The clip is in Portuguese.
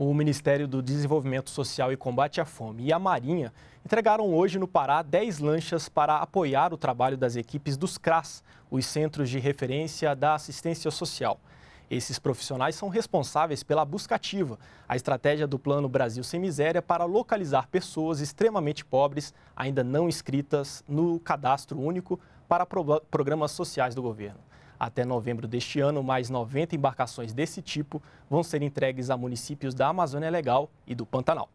O Ministério do Desenvolvimento Social e Combate à Fome e a Marinha entregaram hoje no Pará 10 lanchas para apoiar o trabalho das equipes dos CRAS, os Centros de Referência da Assistência Social. Esses profissionais são responsáveis pela busca ativa, a estratégia do Plano Brasil Sem Miséria para localizar pessoas extremamente pobres ainda não inscritas no cadastro único para programas sociais do governo. Até novembro deste ano, mais 90 embarcações desse tipo vão ser entregues a municípios da Amazônia Legal e do Pantanal.